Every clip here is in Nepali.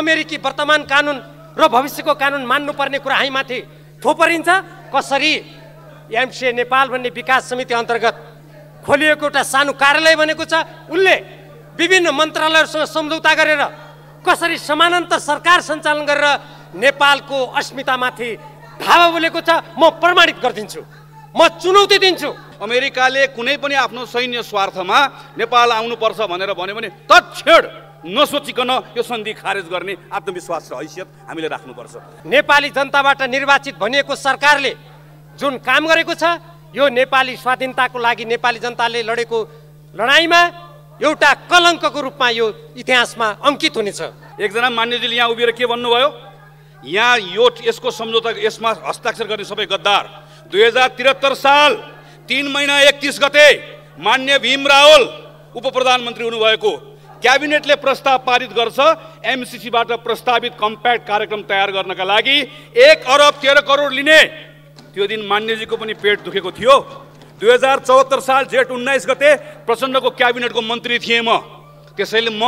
अमेरिकी वर्तमान कानुन र भविष्यको कानुन मान्नुपर्ने कुरा हामीमाथि थोपरिन्छ कसरी एमसिए नेपाल भन्ने विकास समिति अन्तर्गत खोलिएको एउटा सानो कार्यालय भनेको छ उनले विभिन्न मन्त्रालयहरूसँग सम्झौता गरेर कसरी समानान्तर सरकार सञ्चालन गरेर नेपालको अस्मितामाथि धावा बोलेको छ म प्रमाणित गरिदिन्छु म चुनौती दिन्छु अमेरिकाले कुनै पनि आफ्नो सैन्य स्वार्थमा नेपाल आउनुपर्छ भनेर भन्यो भने तत्क्षण नसोचिकन यो सन्धि खारेज गर्ने आत्मविश्वास र हैसियत हामीले राख्नुपर्छ नेपाली जनताबाट निर्वाचित भनिएको सरकारले जुन काम गरेको छ यो नेपाली स्वाधीनताको लागि नेपाली जनताले लडेको लडाइँमा एउटा कलङ्कको रूपमा यो इतिहासमा अङ्कित हुनेछ एकजना मान्यजीले यहाँ उभिएर के भन्नुभयो यहाँ यो यसको सम्झौता यसमा हस्ताक्षर गर्ने सबै गद्दार दुई हजार त्रिहत्तर साल तिन महिना एकतिस गते मान्य भीम रावल उप प्रधानमन्त्री हुनुभएको क्याबिनेटले प्रस्ताव पारित गर्छ एमसिसीबाट प्रस्तावित कम्प्याक्ट कार्यक्रम तयार गर्नका लागि एक अरब तेह्र करोड लिने त्यो दिन मान्यजीको पनि पेट दुखेको थियो दुई हजार चौहत्तर साल जेठ उन्नाइस गते प्रचण्डको क्याबिनेटको मन्त्री थिएँ म त्यसैले म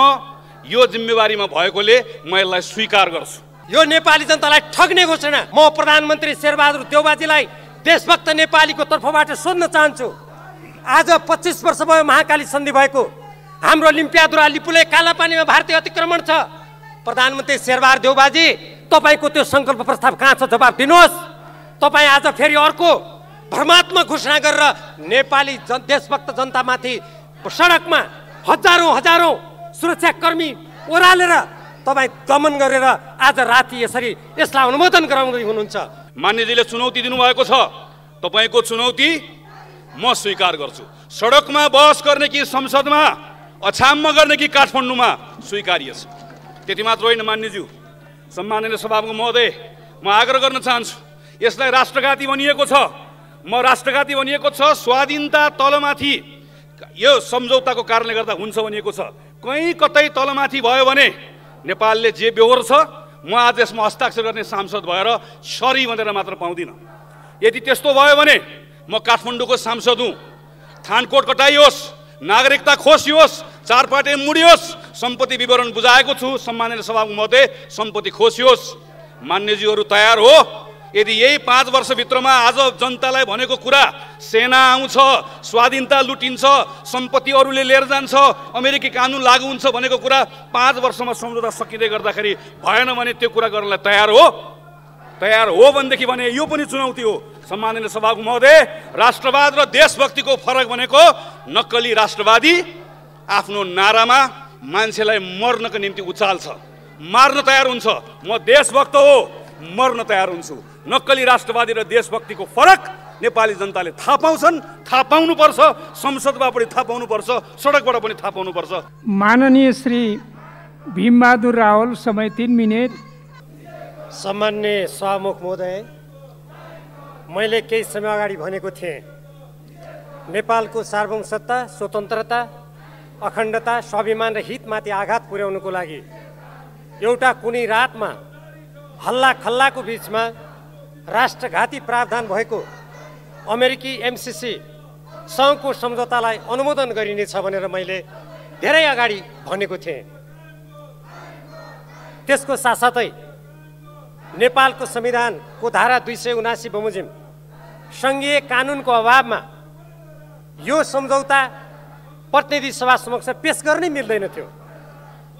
यो जिम्मेवारीमा भएकोले म यसलाई स्वीकार गर्छु यो नेपाली जनतालाई ठग्ने घोषणा म प्रधानमन्त्री शेरबहादुर देवबाजीलाई देशभक्त नेपालीको तर्फबाट सोध्न चाहन्छु आज पच्चिस वर्ष भयो महाकाली सन्धि भएको हाम्रो लिम्पियादुरा लिपुले कालापानीमा भारतीय अतिक्रमण छ प्रधानमन्त्री शेरबहादुर देउबाजी तपाईँको त्यो सङ्कल्प प्रस्ताव कहाँ छ जवाब दिनुहोस् तपाईँ आज फेरि अर्को भ्रमात्मक घोषणा गरेर नेपाली जन देशभक्त जनतामाथि सडकमा हजारौँ हजारौँ सुरक्षाकर्मी ओह्रालेर तपाईँ दमन गरेर आज राति यसरी यसलाई अनुमोदन गराउँदै हुनुहुन्छ मान्यजीले चुनौती दिनुभएको छ तपाईँको चुनौती म स्वीकार गर्छु सडकमा बहस गर्ने कि संसदमा अछाममा गर्ने कि काठमाडौँमा स्वीकार्य छ त्यति मात्र होइन मान्यज्यू सम्माननीय सभामुख महोदय म आग्रह गर्न चाहन्छु यसलाई राष्ट्रघाती भनिएको छ म राष्ट्रघाती भनिएको छ स्वाधीनता तलमाथि यो सम्झौताको कारणले गर्दा हुन्छ भनिएको छ कहीँ कतै तलमाथि भयो भने नेपालले जे बेहोर छ म आज यसमा हस्ताक्षर गर्ने सांसद भएर सरी भनेर मात्र पाउँदिनँ यदि त्यस्तो भयो भने म काठमाडौँको सांसद हुँ थानकोट कटाइयोस् नागरिकता खोसियोस् चार पाटे मुडियोस् सम्पत्ति विवरण बुझाएको छु सम्मानित सभाको मते सम्पत्ति खोसियोस् मान्यजीहरू तयार हो यदि यही पाँच वर्षभित्रमा आज जनतालाई भनेको कुरा सेना आउँछ स्वाधीनता लुटिन्छ सम्पत्ति अरूले लिएर जान्छ अमेरिकी कानुन लागू हुन्छ भनेको कुरा पाँच वर्षमा सम्झौता सकिँदै गर्दाखेरि भएन भने त्यो कुरा गर्नलाई तयार हो तयार हो भनेदेखि भने यो पनि चुनौती हो सम्माननीय सभाको महोदय राष्ट्रवाद र देशभक्तिको फरक भनेको नक्कली राष्ट्रवादी आफ्नो नारामा मान्छेलाई मर्नको निम्ति उचाल्छ मार्न तयार हुन्छ म देशभक्त हो मर्न तयार हुन्छु नक्कली राष्ट्रवादी र देशभक्तिको फरक नेपाली जनताले थाहा पाउँछन् थाहा पाउनुपर्छ संसदमा पनि थाहा पाउनुपर्छ सडकबाट पनि थाहा पाउनुपर्छ माननीय श्री भीमबहादुर रावल समय तिन मिनट सामान्य सभामुख महोदय मैले केही समय अगाडि भनेको थिएँ नेपालको सार्वभौम सत्ता स्वतन्त्रता अखण्डता स्वाभिमान र हितमाथि आघात पुर्याउनुको लागि एउटा कुनै रातमा हल्ला खल्लाको बिचमा राष्ट्रघाती प्रावधान भएको अमेरिकी एमसिसी सङ्घको सम्झौतालाई अनुमोदन गरिनेछ भनेर मैले धेरै अगाडि भनेको थिएँ त्यसको साथसाथै नेपालको संविधानको धारा दुई सय उनासी बमोजिम सङ्घीय कानुनको अभावमा यो सम्झौता प्रतिनिधि सभा समक्ष पेस गर्नै मिल्दैन थियो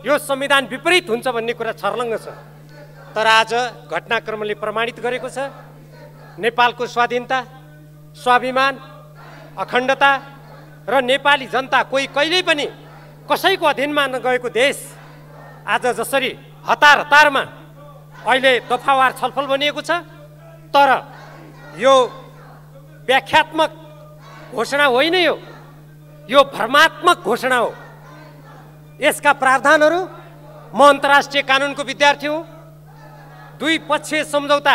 यो संविधान विपरीत हुन्छ भन्ने कुरा छर्लङ्ग छ तर आज घटनाक्रमले प्रमाणित गरेको छ नेपालको स्वाधीनता स्वाभिमान अखण्डता र नेपाली जनता कोही कहिल्यै पनि कसैको अधीनमा नगएको देश आज जसरी हतार हतारमा अहिले दफावार छलफल बनिएको छ तर यो व्याख्यात्मक घोषणा होइन यो यो भ्रमात्मक घोषणा हो यसका प्रावधानहरू म अन्तर्राष्ट्रिय कानुनको विद्यार्थी हुँ दुई पक्षीय सम्झौता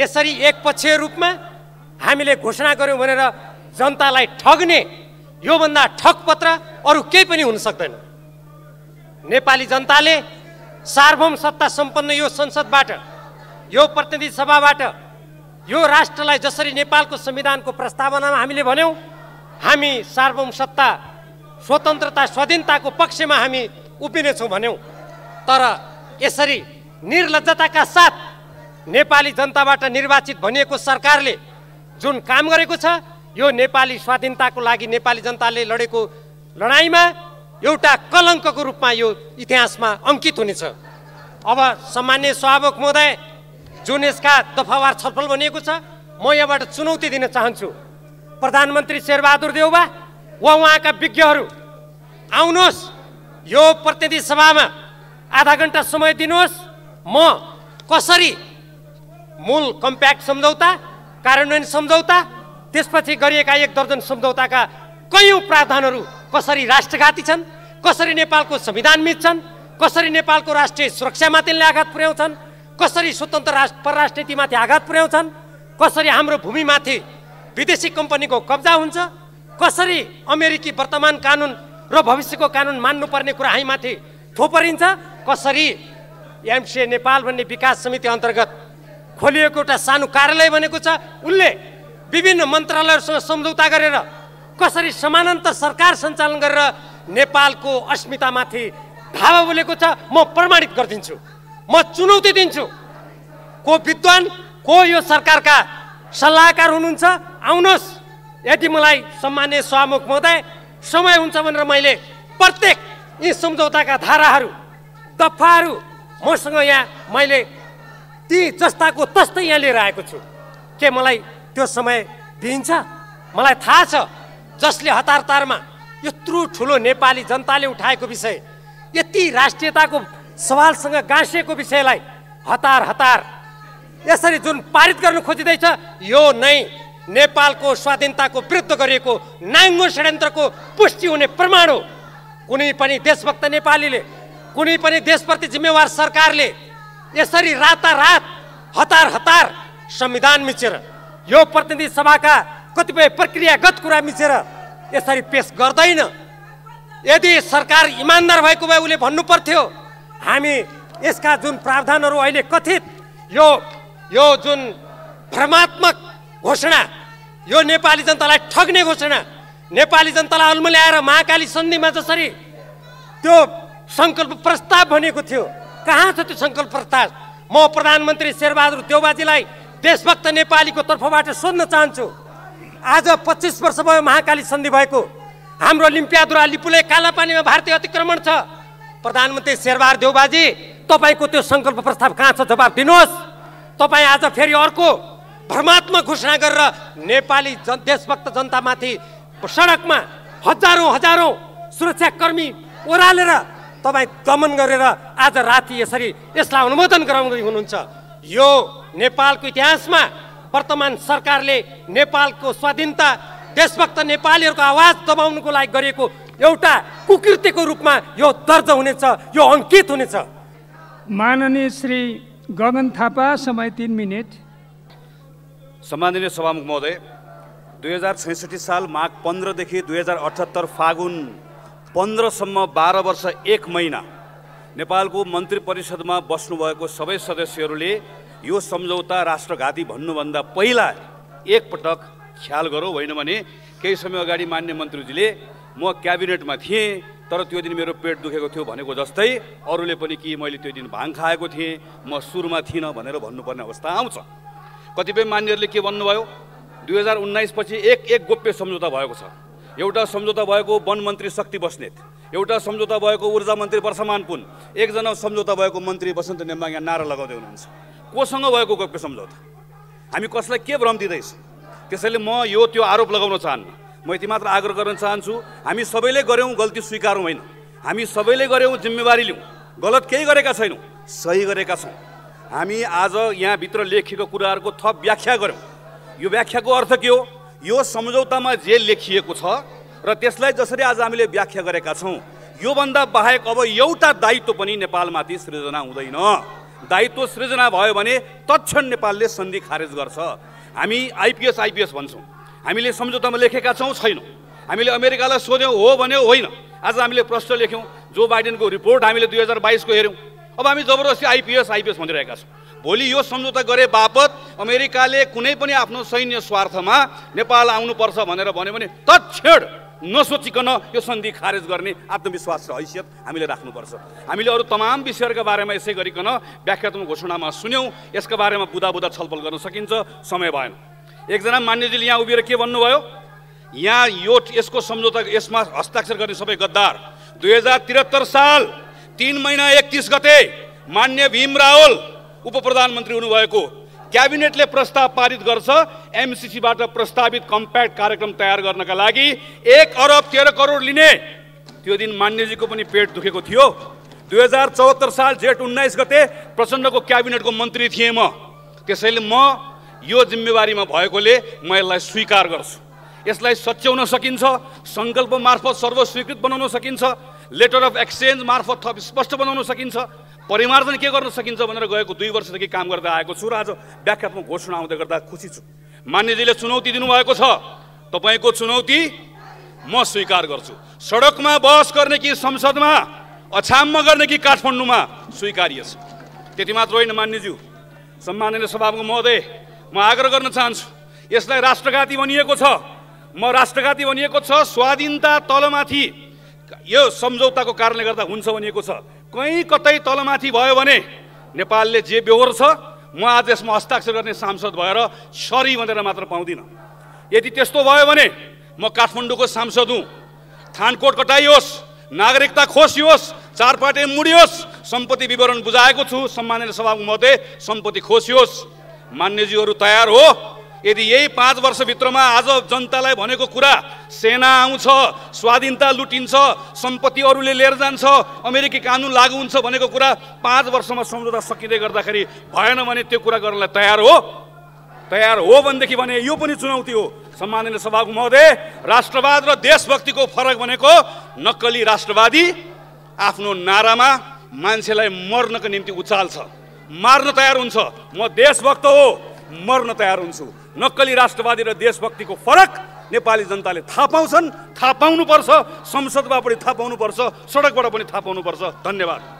यसरी एक पक्षीय रूपमा हामीले घोषणा गऱ्यौँ भनेर जनतालाई ठग्ने योभन्दा ठगपत्र अरू केही पनि हुन सक्दैन नेपाली जनताले सार्वभौम सत्ता सम्पन्न यो संसदबाट यो प्रतिनिधि सभाबाट यो राष्ट्रलाई जसरी नेपालको संविधानको प्रस्तावनामा हामीले भन्यौँ हामी सार्वभौम सत्ता स्वतन्त्रता स्वाधीनताको पक्षमा हामी उभिनेछौँ भन्यौँ तर यसरी निर्लजताका साथ नेपाली जनताबाट निर्वाचित भनिएको सरकारले जुन काम गरेको छ यो नेपाली स्वाधीनताको लागि नेपाली जनताले लडेको लडाइँमा एउटा कलङ्कको रूपमा यो इतिहासमा अङ्कित हुनेछ अब सामान्य स्वाभाविक महोदय जुन यसका दफावार छलफल बनिएको छ म यहाँबाट चुनौती दिन चाहन्छु प्रधानमन्त्री शेरबहादुर देउबा वा उहाँका विज्ञहरू आउनुहोस् यो प्रतिनिधि सभामा आधा घन्टा समय दिनुहोस् म कसरी मूल कम्प्याक्ट सम्झौता कार्यान्वयन सम्झौता त्यसपछि गरिएका एक दर्जन सम्झौताका कयौँ प्रावधानहरू कसरी राष्ट्रघाती छन् कसरी नेपालको संविधानमित छन् कसरी नेपालको राष्ट्रिय सुरक्षामाथि आघात पुर्याउँछन् कसरी स्वतन्त्र राष्ट्र परराष्ट्रनीतिमाथि आघात पुर्याउँछन् कसरी हाम्रो भूमिमाथि विदेशी कम्पनीको कब्जा हुन्छ कसरी अमेरिकी वर्तमान कानुन र भविष्यको कानुन मान्नुपर्ने कुरा हामीमाथि थोपरिन्छ कसरी एमसिए नेपाल भन्ने विकास समिति अन्तर्गत खोलिएको एउटा सानो कार्यालय भनेको छ उनले विभिन्न मन्त्रालयहरूसँग सम्झौता गरेर कसरी समानान्तर सरकार सञ्चालन गरेर नेपालको अस्मितामाथि धावा बोलेको छ म प्रमाणित गरिदिन्छु म चुनौती दिन्छु को विद्वान को यो सरकारका सल्लाहकार हुनुहुन्छ आउनुहोस् यदि मलाई सम्मान्य सभामुख महोदय समय हुन्छ भनेर मैले प्रत्येक यी सम्झौताका धाराहरू दफाहरू मसँग यहाँ मैले ती जस्ताको तस्तै यहाँ लिएर आएको छु के मलाई त्यो समय दिइन्छ मलाई थाहा छ जसले हतार हतारतारमा यत्रो ठुलो नेपाली जनताले उठाएको विषय यति राष्ट्रियताको सवालसँग गाँसिएको विषयलाई हतार हतार यसरी जुन पारित गर्न खोजिँदैछ यो नै नेपालको स्वाधीनताको विरुद्ध गरिएको नाङ्गो षड्यन्त्रको पुष्टि हुने प्रमाण हो कुनै पनि देशभक्त नेपालीले कुनै पनि देशप्रति जिम्मेवार सरकारले यसरी रातारात हतार हतार संविधान मिचेर यो प्रतिनिधि सभाका कतिपय प्रक्रियागत कुरा मिसेर यसरी पेस गर्दैन यदि सरकार इमान्दार भएको भए उसले भन्नु पर्थ्यो हामी यसका जुन प्रावधानहरू अहिले कथित यो यो जुन भ्रमात्मक घोषणा यो नेपाली जनतालाई ठग्ने घोषणा नेपाली जनतालाई अल्म ल्याएर महाकाली सन्धिमा जसरी त्यो सङ्कल्प प्रस्ताव भनेको थियो कहाँ छ त्यो सङ्कल्प प्रस्ताव म प्रधानमन्त्री शेरबहादुर देउबाजीलाई देशभक्त नेपालीको तर्फबाट सोध्न चाहन्छु आज पच्चिस वर्ष भयो महाकाली सन्धि भएको हाम्रो लिम्पियादुरा लिपुले कालापानीमा भारतीय अतिक्रमण छ प्रधानमन्त्री शेरबहादुर देवबाजी तपाईँको त्यो सङ्कल्प प्रस्ताव कहाँ छ जवाब दिनुहोस् तपाईँ आज फेरि अर्को भ्रमात्मक घोषणा गरेर नेपाली जन देशभक्त जनतामाथि सडकमा हजारौँ हजारौँ सुरक्षाकर्मी ओह्रालेर तपाईँ दमन गरेर आज राति यसरी यसलाई अनुमोदन गराउँदै हुनुहुन्छ यो नेपालको इतिहासमा वर्तमान सरकारले नेपालको स्वाधीनता देशभक्त नेपालीहरूको आवाज दबाउनुको लागि गरिएको एउटा कुकृतिको रूपमा यो दर्ज हुनेछ यो अङ्कित हुनेछ माननीय श्री गगन थापा समय तिन मिनट सम्माननीय सभामुख महोदय दुई हजार छैसठी साल माघ पन्ध्रदेखि दुई हजार अठहत्तर फागुन पन्ध्रसम्म बाह्र वर्ष एक महिना नेपालको मन्त्री परिषदमा बस्नुभएको सबै सदस्यहरूले यो सम्झौता राष्ट्रघाती भन्नुभन्दा पहिला एकपटक ख्याल गरौँ होइन भने केही समय अगाडि मान्य मन्त्रीजीले म क्याबिनेटमा थिएँ तर त्यो दिन मेरो पेट दुखेको थियो भनेको जस्तै अरूले पनि कि मैले त्यो दिन भाङ खाएको थिएँ म सुरुमा थिइनँ भनेर भन्नुपर्ने अवस्था आउँछ कतिपय मान्यहरूले के भन्नुभयो दुई हजार उन्नाइसपछि एक एक गोप्य सम्झौता भएको छ एउटा सम्झौता भएको वन मन्त्री शक्ति बस्नेत एउटा सम्झौता भएको ऊर्जा मन्त्री वर्षमान पुन एकजना सम्झौता भएको मन्त्री वसन्त नेम्बाङ यहाँ नारा लगाउँदै हुनुहुन्छ कोसँग भएको गोपको सम्झौता हामी कसलाई के भ्रम दिँदैछ त्यसैले म यो त्यो आरोप लगाउन चाहन्न म यति मात्र आग्रह गर्न चाहन्छु हामी सबैले गऱ्यौँ गल्ती स्वीकारौँ होइन हामी सबैले गऱ्यौँ जिम्मेवारी लिउँ गलत केही गरेका छैनौँ सही गरेका छौँ हामी आज यहाँभित्र लेखिएको कुराहरूको थप व्याख्या गऱ्यौँ यो व्याख्याको अर्थ के हो यो सम्झौतामा जे लेखिएको छ र त्यसलाई जसरी आज हामीले व्याख्या गरेका छौँ योभन्दा बाहेक अब एउटा दायित्व पनि नेपालमाथि सृजना हुँदैन दायित्व सृजना भयो भने तत्क्षण नेपालले सन्धि खारेज गर्छ हामी आइपिएस आइपिएस भन्छौँ हामीले सम्झौतामा लेखेका छौँ छैनौँ हामीले अमेरिकालाई सोध्यौँ हो भने होइन आज हामीले प्रश्न लेख्यौँ जो बाइडेनको रिपोर्ट हामीले दुई हजार बाइसको हेऱ्यौँ अब हामी जबरजस्ती आइपिएस आइपिएस भनिरहेका छौँ भोलि यो सम्झौता गरे बापत अमेरिकाले कुनै पनि आफ्नो सैन्य स्वार्थमा नेपाल आउनुपर्छ भनेर भन्यो भने तत्क्षण नसोचिकन यो सन्धि खारेज गर्ने आत्मविश्वास र हैसियत हामीले राख्नुपर्छ हामीले अरू तमाम विषयहरूका बारेमा यसै गरिकन व्याख्यात्मक घोषणामा सुन्यौँ यसका बारेमा बुदा बुधा छलफल गर्न सकिन्छ समय भएन एकजना मान्यजीले यहाँ उभिएर के भन्नुभयो यहाँ यो यसको सम्झौता यसमा हस्ताक्षर गर्ने सबै गद्दार दुई हजार त्रिहत्तर साल तिन महिना एकतिस गते मान्य भीम रावल उप प्रधानमन्त्री हुनुभएको क्याबिनेटले प्रस्ताव पारित गर्छ एमसिसीबाट प्रस्तावित कम्प्याक्ट कार्यक्रम तयार गर्नका लागि एक अरब तेह्र करोड लिने त्यो दिन मान्यजीको पनि पेट दुखेको थियो दुई हजार चौहत्तर साल जेठ उन्नाइस गते प्रचण्डको क्याबिनेटको मन्त्री थिएँ म त्यसैले म यो जिम्मेवारीमा भएकोले म यसलाई स्वीकार गर्छु यसलाई सच्याउन सकिन्छ सङ्कल्प मार्फत सर्वस्वीकृत बनाउन सकिन्छ लेटर अफ एक्सचेन्ज मार्फत थप स्पष्ट बनाउन सकिन्छ परिमार्जन के गर्न सकिन्छ भनेर गएको दुई वर्षदेखि काम गर्दै आएको छु र आज व्याख्यात्मक घोषणा आउँदै गर्दा खुसी छु मान्यजीले चुनौती दिनुभएको छ तपाईँको चुनौती म स्वीकार गर्छु सडकमा बहस गर्ने कि संसदमा अछाममा गर्ने कि काठमाडौँमा स्वीकार्य छ त्यति मात्र होइन मान्यज्यू सम्माननीय सभामुख महोदय म आग्रह गर्न चाहन्छु यसलाई राष्ट्रघाती भनिएको छ म राष्ट्रघाती भनिएको छ स्वाधीनता तलमाथि यो सम्झौताको कारणले गर्दा हुन्छ भनिएको छ कहीँ कतै तलमाथि भयो भने नेपालले जे बेहोर छ म आज यसमा हस्ताक्षर गर्ने सांसद भएर सरी भनेर मात्र पाउँदिनँ यदि त्यस्तो भयो भने म काठमाडौँको सांसद हुँ थानकोट कटाइयोस् नागरिकता खोसियोस् चार पार्टी मुडियोस् सम्पत्ति विवरण बुझाएको छु सम्मानित सभामध्ये सम्पत्ति खोसियोस् मान्यजीहरू तयार हो यदि यही पाँच वर्षभित्रमा आज जनतालाई भनेको कुरा सेना आउँछ स्वाधीनता लुटिन्छ सम्पत्ति अरूले लिएर जान्छ अमेरिकी कानुन लागु हुन्छ भनेको कुरा पाँच वर्षमा सम्झौता सकिँदै गर्दाखेरि भएन भने त्यो कुरा गर्नलाई तयार हो तयार हो भनेदेखि भने यो पनि चुनौती हो सम्माननीय सभाको महोदय राष्ट्रवाद र देशभक्तिको फरक भनेको नक्कली राष्ट्रवादी आफ्नो नारामा मान्छेलाई मर्नको निम्ति उचाल्छ मार्न तयार हुन्छ म देशभक्त हो मर्न तयार हुन्छु नक्कली राष्ट्रवादी र देशभक्तिको फरक नेपाली जनताले थाहा पाउँछन् थाहा पाउनुपर्छ संसदमा पनि थाहा पाउनुपर्छ सडकबाट पनि थाहा पाउनुपर्छ धन्यवाद